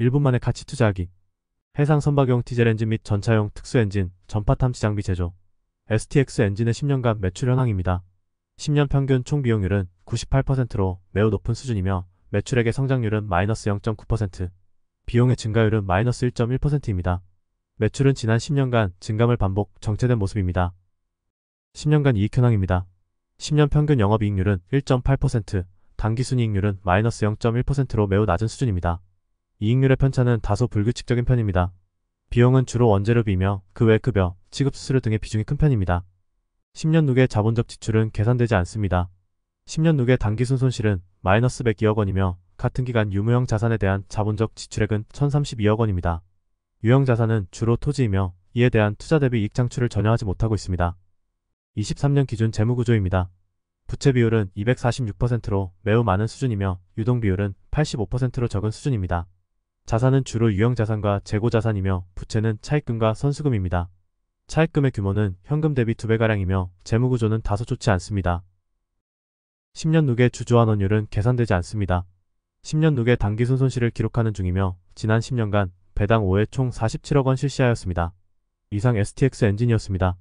1분 만에 가치 투자하기 해상 선박용 디젤 엔진 및 전차용 특수 엔진, 전파 탐지 장비 제조 STX 엔진의 10년간 매출 현황입니다. 10년 평균 총 비용률은 98%로 매우 높은 수준이며 매출액의 성장률은 마이너스 0.9%, 비용의 증가율은 마이너스 1.1%입니다. 매출은 지난 10년간 증감을 반복 정체된 모습입니다. 10년간 이익 현황입니다. 10년 평균 영업이익률은 1.8%, 단기순이익률은 마이너스 0.1%로 매우 낮은 수준입니다. 이익률의 편차는 다소 불규칙적인 편입니다. 비용은 주로 원재료비며 그 외 급여, 취급 수수료 등의 비중이 큰 편입니다. 10년 누계 자본적 지출은 계산되지 않습니다. 10년 누계 단기순 손실은 마이너스 102억 원이며 같은 기간 유무형 자산에 대한 자본적 지출액은 1032억 원입니다. 유형 자산은 주로 토지이며 이에 대한 투자 대비 이익 창출을 전혀 하지 못하고 있습니다. 23년 기준 재무 구조입니다. 부채 비율은 246%로 매우 많은 수준이며 유동 비율은 85%로 적은 수준입니다. 자산은 주로 유형자산과 재고자산이며 부채는 차입금과 선수금입니다. 차입금의 규모는 현금 대비 2배가량이며 재무구조는 다소 좋지 않습니다. 10년 누계 주주환원율은 계산되지 않습니다. 10년 누계 단기순 손실을 기록하는 중이며 지난 10년간 배당 5회 총 47억 원 실시하였습니다. 이상 STX 엔진이었습니다.